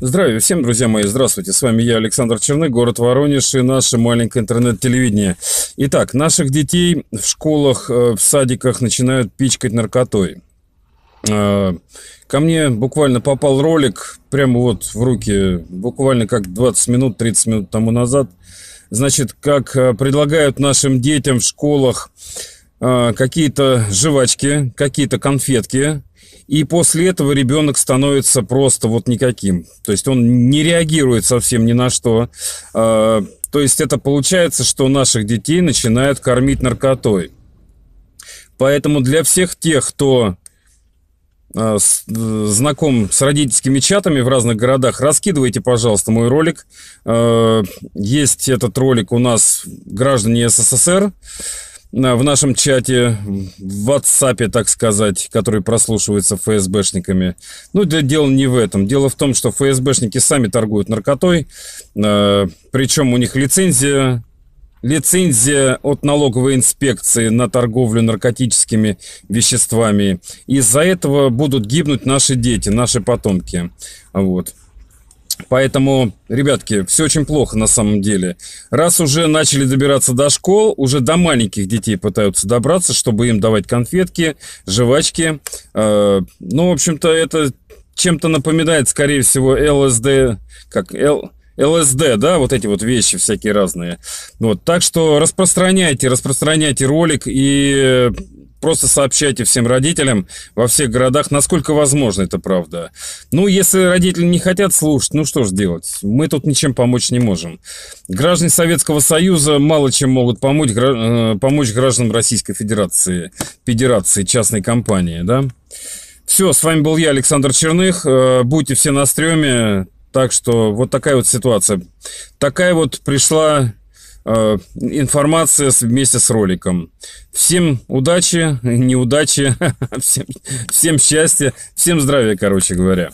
Здравия всем, друзья мои, здравствуйте. С вами я, Александр Черны, город Воронеж и наше маленькое интернет-телевидение. Итак, наших детей в школах, э, в садиках начинают пичкать наркотой. Э, ко мне буквально попал ролик, прямо вот в руки, буквально как 20 минут, 30 минут тому назад. Значит, как э, предлагают нашим детям в школах Э, какие-то жвачки, какие-то конфетки, и после этого ребенок становится просто вот никаким. То есть он не реагирует совсем ни на что. Э, то есть это получается, что наших детей начинают кормить наркотой. Поэтому для всех тех, кто э, знаком с родительскими чатами в разных городах, раскидывайте, пожалуйста, мой ролик. Есть этот ролик у нас «Граждане СССР». Э, в нашем чате, в WhatsApp, так сказать, который прослушивается ФСБшниками. Ну, да, дело не в этом. Дело в том, что ФСБшники сами торгуют наркотой, э, причем у них лицензия, лицензия от налоговой инспекции на торговлю наркотическими веществами. Из-за этого будут гибнуть наши дети, наши потомки. Вот. Поэтому, ребятки, все очень плохо на самом деле. Раз уже начали добираться до школ, уже до маленьких детей пытаются добраться, чтобы им давать конфетки, жвачки. Э, ну, в общем-то, это чем-то напоминает, скорее всего, ЛСД, как Л... ЛСД, да, вот эти вот вещи всякие разные. Вот, так что распространяйте, распространяйте ролик и просто сообщайте всем родителям во всех городах, насколько возможно это правда. Ну, если родители не хотят слушать, ну что ж делать? Мы тут ничем помочь не можем. Граждане Советского Союза мало чем могут помочь, э, помочь гражданам Российской Федерации, Федерации частной компании, да? Все, с вами был я, Александр Черных. Э, будьте все на стреме. Так что вот такая вот ситуация. Такая вот пришла Э, информация вместе с роликом. Всем удачи, неудачи, всем, всем счастья, всем здравия, короче говоря.